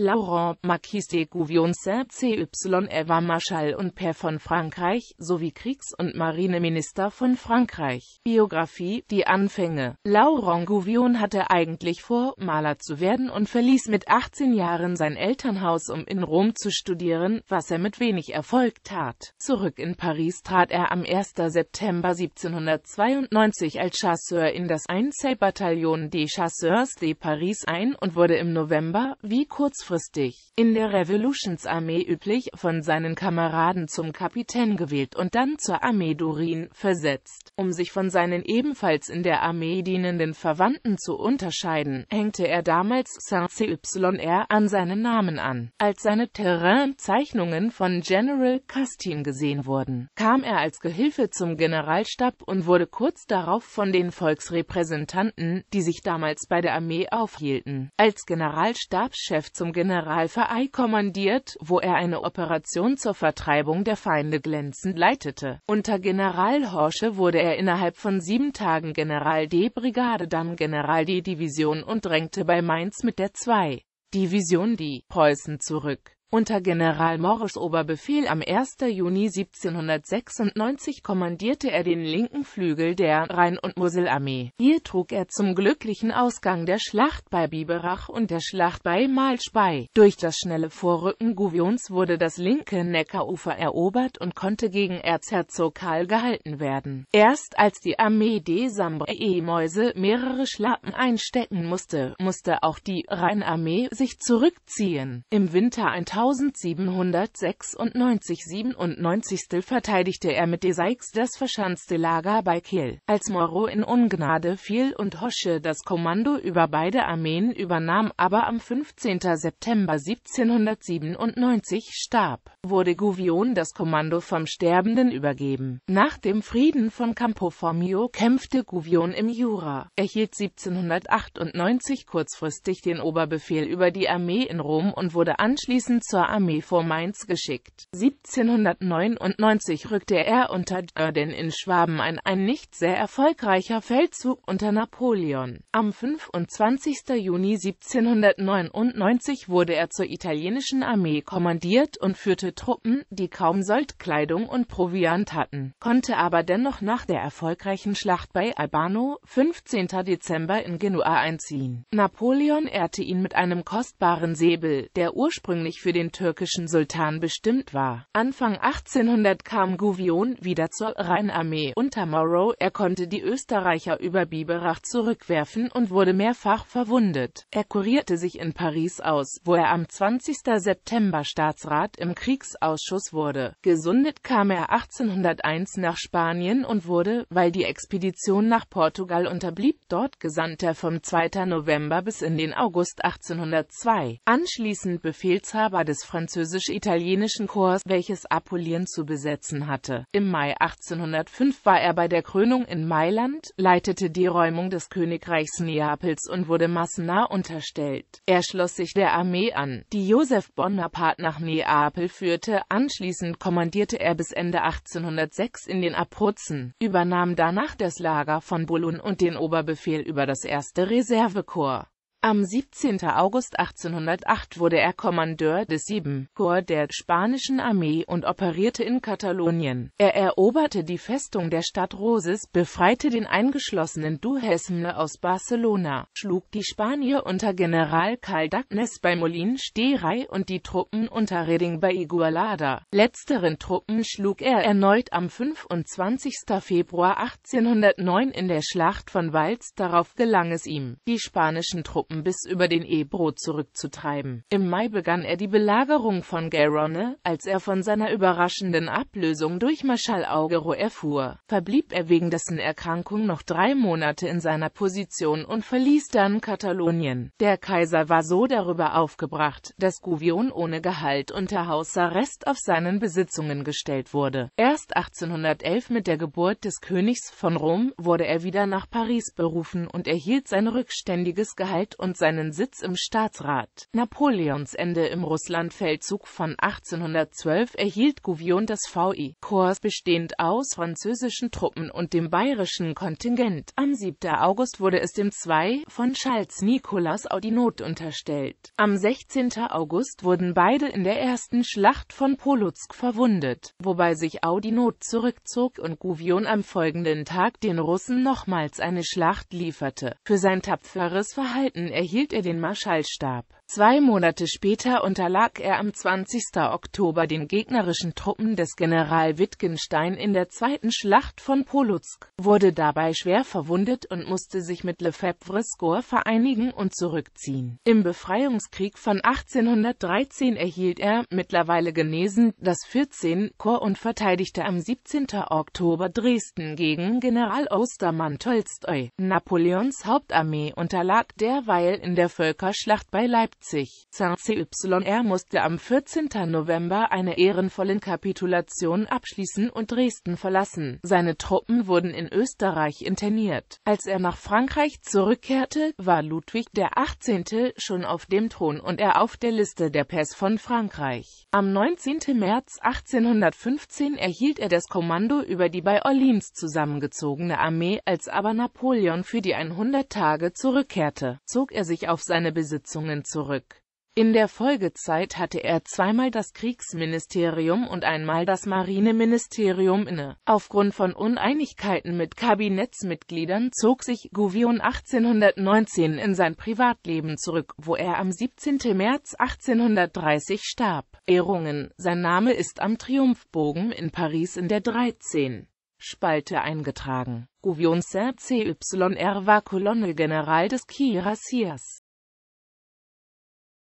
Laurent Marquis de Gouvion-Saint CY war Marschall und Père von Frankreich, sowie Kriegs- und Marineminister von Frankreich. Biografie Die Anfänge Laurent Gouvion hatte eigentlich vor, Maler zu werden und verließ mit 18 Jahren sein Elternhaus, um in Rom zu studieren, was er mit wenig Erfolg tat. Zurück in Paris trat er am 1. September 1792 als Chasseur in das Einzelbataillon des Chasseurs de Paris ein und wurde im November, wie kurz kurzfristig, in der Revolutionsarmee üblich, von seinen Kameraden zum Kapitän gewählt und dann zur Armee Durin versetzt. Um sich von seinen ebenfalls in der Armee dienenden Verwandten zu unterscheiden, hängte er damals Saint-CYR an seinen Namen an. Als seine Terrainzeichnungen von General Castin gesehen wurden, kam er als Gehilfe zum Generalstab und wurde kurz darauf von den Volksrepräsentanten, die sich damals bei der Armee aufhielten, als Generalstabschef zum General kommandiert, wo er eine Operation zur Vertreibung der Feinde glänzend leitete. Unter General Horsche wurde er innerhalb von sieben Tagen General d Brigade, dann General d Division und drängte bei Mainz mit der 2. Division die Preußen zurück. Unter General Morris Oberbefehl am 1. Juni 1796 kommandierte er den linken Flügel der Rhein- und Moselarmee. Hier trug er zum glücklichen Ausgang der Schlacht bei Biberach und der Schlacht bei Malsch bei. Durch das schnelle Vorrücken Gouvions wurde das linke Neckarufer erobert und konnte gegen Erzherzog Karl gehalten werden. Erst als die Armee des Ambre-Mäuse mehrere Schlappen einstecken musste, musste auch die Rheinarmee sich zurückziehen. Im Winter 1000 1796 97. verteidigte er mit Deseix das verschanzte Lager bei Kiel. Als Moro in Ungnade fiel und Hosche das Kommando über beide Armeen übernahm, aber am 15. September 1797 starb, wurde Guvion das Kommando vom Sterbenden übergeben. Nach dem Frieden von Campo Formio kämpfte Guvion im Jura, erhielt 1798 kurzfristig den Oberbefehl über die Armee in Rom und wurde anschließend zur Armee vor Mainz geschickt. 1799 rückte er unter Dörden in Schwaben ein, ein nicht sehr erfolgreicher Feldzug unter Napoleon. Am 25. Juni 1799 wurde er zur italienischen Armee kommandiert und führte Truppen, die kaum Soldkleidung und Proviant hatten, konnte aber dennoch nach der erfolgreichen Schlacht bei Albano 15. Dezember in Genua einziehen. Napoleon ehrte ihn mit einem kostbaren Säbel, der ursprünglich für den den türkischen Sultan bestimmt war. Anfang 1800 kam Gouvion wieder zur Rheinarmee unter Morrow, er konnte die Österreicher über Biberach zurückwerfen und wurde mehrfach verwundet. Er kurierte sich in Paris aus, wo er am 20. September Staatsrat im Kriegsausschuss wurde. Gesundet kam er 1801 nach Spanien und wurde, weil die Expedition nach Portugal unterblieb, dort Gesandter vom 2. November bis in den August 1802. Anschließend Befehlshaber des französisch-italienischen Korps, welches Apulien zu besetzen hatte. Im Mai 1805 war er bei der Krönung in Mailand, leitete die Räumung des Königreichs Neapels und wurde Massena unterstellt. Er schloss sich der Armee an, die Joseph Bonaparte nach Neapel führte, anschließend kommandierte er bis Ende 1806 in den Abruzzen, übernahm danach das Lager von Boulogne und den Oberbefehl über das erste Reservekorps. Am 17. August 1808 wurde er Kommandeur des 7. Korps der spanischen Armee und operierte in Katalonien. Er eroberte die Festung der Stadt Roses, befreite den eingeschlossenen Duhesme aus Barcelona, schlug die Spanier unter General Dagnes bei Molin Sterei und die Truppen unter Reding bei Igualada. Letzteren Truppen schlug er erneut am 25. Februar 1809 in der Schlacht von Walz. darauf gelang es ihm, die spanischen Truppen Truppen bis über den Ebro zurückzutreiben. Im Mai begann er die Belagerung von Garonne, als er von seiner überraschenden Ablösung durch Marschall Augero erfuhr. Verblieb er wegen dessen Erkrankung noch drei Monate in seiner Position und verließ dann Katalonien. Der Kaiser war so darüber aufgebracht, dass Gouvion ohne Gehalt unter Hausarrest auf seinen Besitzungen gestellt wurde. Erst 1811 mit der Geburt des Königs von Rom wurde er wieder nach Paris berufen und erhielt sein rückständiges Gehalt und seinen Sitz im Staatsrat. Napoleons Ende im Russlandfeldzug von 1812 erhielt Gouvion das VI Korps bestehend aus französischen Truppen und dem bayerischen Kontingent. Am 7. August wurde es dem II von Charles Nicolas Audinot unterstellt. Am 16. August wurden beide in der ersten Schlacht von Polotsk verwundet, wobei sich Audinot zurückzog und Gouvion am folgenden Tag den Russen nochmals eine Schlacht lieferte. Für sein tapferes Verhalten erhielt er den Marschallstab. Zwei Monate später unterlag er am 20. Oktober den gegnerischen Truppen des General Wittgenstein in der Zweiten Schlacht von Polotsk, wurde dabei schwer verwundet und musste sich mit Lefebvre's score vereinigen und zurückziehen. Im Befreiungskrieg von 1813 erhielt er, mittlerweile genesen, das 14. Korps und verteidigte am 17. Oktober Dresden gegen General Ostermann Tolstoi. Napoleons Hauptarmee unterlag derweil in der Völkerschlacht bei Leipzig. 1970. CYR musste am 14. November eine ehrenvollen Kapitulation abschließen und Dresden verlassen. Seine Truppen wurden in Österreich interniert. Als er nach Frankreich zurückkehrte, war Ludwig XVIII. schon auf dem Thron und er auf der Liste der Pässe von Frankreich. Am 19. März 1815 erhielt er das Kommando über die bei Orleans zusammengezogene Armee, als aber Napoleon für die 100 Tage zurückkehrte, zog er sich auf seine Besitzungen zurück zurück. In der Folgezeit hatte er zweimal das Kriegsministerium und einmal das Marineministerium inne. Aufgrund von Uneinigkeiten mit Kabinettsmitgliedern zog sich Gouvion 1819 in sein Privatleben zurück, wo er am 17. März 1830 starb. Ehrungen, sein Name ist am Triumphbogen in Paris in der 13. Spalte eingetragen. Gouvion Saint-Cyr war Colonel General des Kirassiers.